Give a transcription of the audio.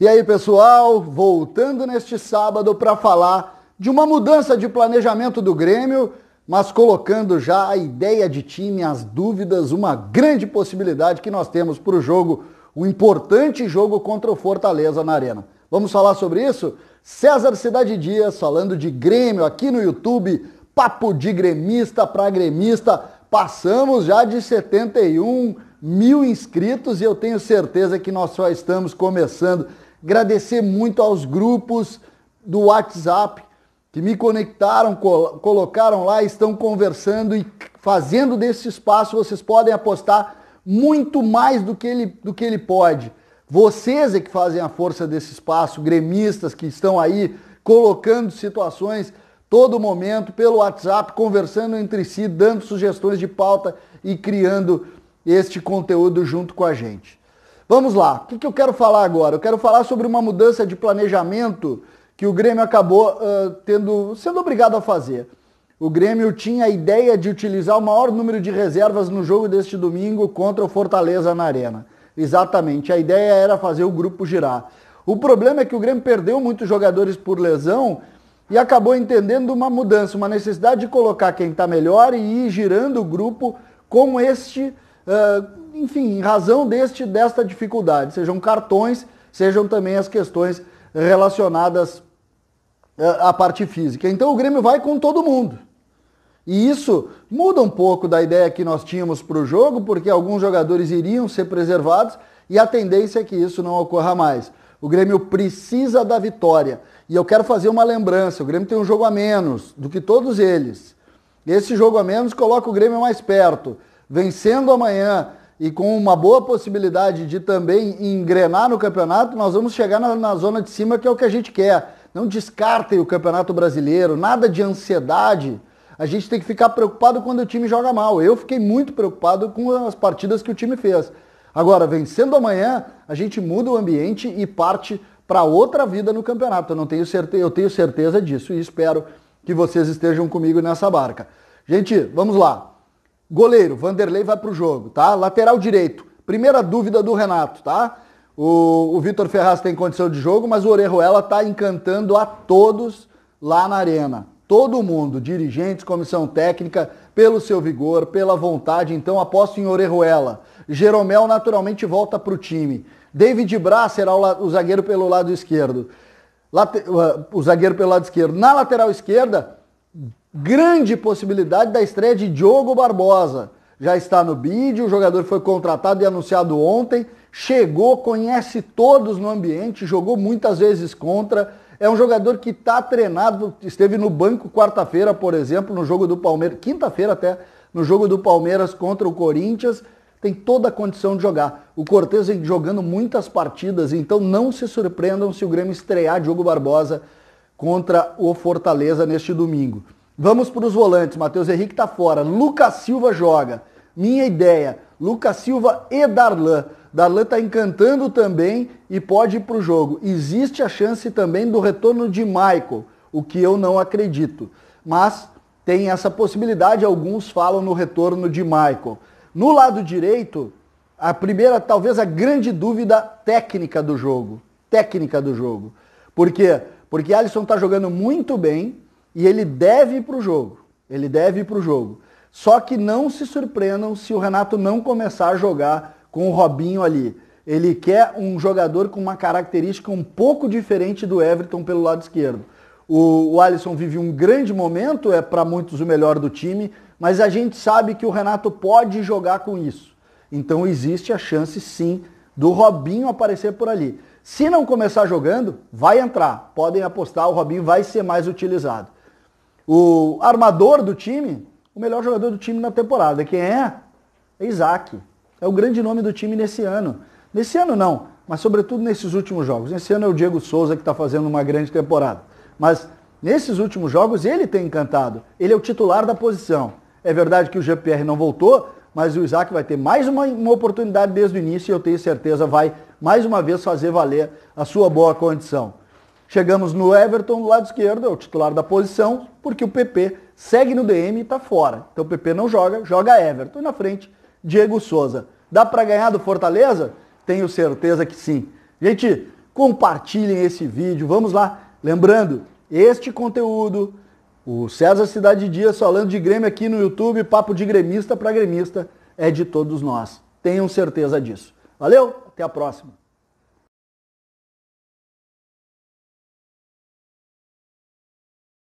E aí, pessoal, voltando neste sábado para falar de uma mudança de planejamento do Grêmio, mas colocando já a ideia de time, as dúvidas, uma grande possibilidade que nós temos para o jogo, o um importante jogo contra o Fortaleza na Arena. Vamos falar sobre isso? César Cidade Dias falando de Grêmio aqui no YouTube, papo de gremista para gremista. Passamos já de 71 mil inscritos e eu tenho certeza que nós só estamos começando. Agradecer muito aos grupos do WhatsApp que me conectaram, colocaram lá, estão conversando e fazendo desse espaço vocês podem apostar muito mais do que ele, do que ele pode. Vocês é que fazem a força desse espaço, gremistas que estão aí colocando situações todo momento pelo WhatsApp, conversando entre si, dando sugestões de pauta e criando este conteúdo junto com a gente. Vamos lá, o que eu quero falar agora? Eu quero falar sobre uma mudança de planejamento que o Grêmio acabou uh, tendo, sendo obrigado a fazer. O Grêmio tinha a ideia de utilizar o maior número de reservas no jogo deste domingo contra o Fortaleza na Arena. Exatamente, a ideia era fazer o grupo girar. O problema é que o Grêmio perdeu muitos jogadores por lesão e acabou entendendo uma mudança, uma necessidade de colocar quem está melhor e ir girando o grupo com este uh, enfim, em razão deste, desta dificuldade, sejam cartões, sejam também as questões relacionadas eh, à parte física. Então o Grêmio vai com todo mundo. E isso muda um pouco da ideia que nós tínhamos para o jogo, porque alguns jogadores iriam ser preservados e a tendência é que isso não ocorra mais. O Grêmio precisa da vitória. E eu quero fazer uma lembrança: o Grêmio tem um jogo a menos do que todos eles. Esse jogo a menos coloca o Grêmio mais perto. Vencendo amanhã e com uma boa possibilidade de também engrenar no campeonato, nós vamos chegar na, na zona de cima, que é o que a gente quer. Não descartem o Campeonato Brasileiro, nada de ansiedade. A gente tem que ficar preocupado quando o time joga mal. Eu fiquei muito preocupado com as partidas que o time fez. Agora, vencendo amanhã, a gente muda o ambiente e parte para outra vida no campeonato. Eu, não tenho certeza, eu tenho certeza disso e espero que vocês estejam comigo nessa barca. Gente, vamos lá. Goleiro, Vanderlei vai para o jogo, tá? Lateral direito, primeira dúvida do Renato, tá? O, o Vitor Ferraz tem condição de jogo, mas o Orejuela está encantando a todos lá na arena. Todo mundo, dirigentes, comissão técnica, pelo seu vigor, pela vontade, então aposto em Orejuela. Jeromel naturalmente volta para o time. David Braz será o, o zagueiro pelo lado esquerdo. Late, o zagueiro pelo lado esquerdo. Na lateral esquerda, grande possibilidade da estreia de Diogo Barbosa. Já está no bid, o jogador foi contratado e anunciado ontem, chegou, conhece todos no ambiente, jogou muitas vezes contra. É um jogador que está treinado, esteve no banco quarta-feira, por exemplo, no jogo do Palmeiras, quinta-feira até, no jogo do Palmeiras contra o Corinthians, tem toda a condição de jogar. O Cortez vem jogando muitas partidas, então não se surpreendam se o Grêmio estrear Diogo Barbosa contra o Fortaleza neste domingo. Vamos para os volantes. Matheus Henrique está fora. Lucas Silva joga. Minha ideia. Lucas Silva e Darlan. Darlan está encantando também e pode ir para o jogo. Existe a chance também do retorno de Michael, o que eu não acredito. Mas tem essa possibilidade. Alguns falam no retorno de Michael. No lado direito, a primeira, talvez a grande dúvida técnica do jogo. Técnica do jogo. Por quê? Porque Alisson está jogando muito bem e ele deve ir para o jogo. Ele deve ir para o jogo. Só que não se surpreendam se o Renato não começar a jogar com o Robinho ali. Ele quer um jogador com uma característica um pouco diferente do Everton pelo lado esquerdo. O, o Alisson vive um grande momento, é para muitos o melhor do time, mas a gente sabe que o Renato pode jogar com isso. Então existe a chance sim do Robinho aparecer por ali. Se não começar jogando, vai entrar. Podem apostar, o Robinho vai ser mais utilizado o armador do time, o melhor jogador do time na temporada. Quem é? É Isaac. É o grande nome do time nesse ano. Nesse ano não, mas sobretudo nesses últimos jogos. Nesse ano é o Diego Souza que está fazendo uma grande temporada. Mas nesses últimos jogos ele tem encantado. Ele é o titular da posição. É verdade que o GPR não voltou, mas o Isaac vai ter mais uma, uma oportunidade desde o início e eu tenho certeza vai mais uma vez fazer valer a sua boa condição. Chegamos no Everton, do lado esquerdo, é o titular da posição, porque o PP segue no DM e está fora. Então o PP não joga, joga Everton. E na frente, Diego Souza. Dá para ganhar do Fortaleza? Tenho certeza que sim. Gente, compartilhem esse vídeo, vamos lá. Lembrando, este conteúdo, o César Cidade Dias falando de Grêmio aqui no YouTube, papo de gremista para gremista, é de todos nós. Tenham certeza disso. Valeu, até a próxima.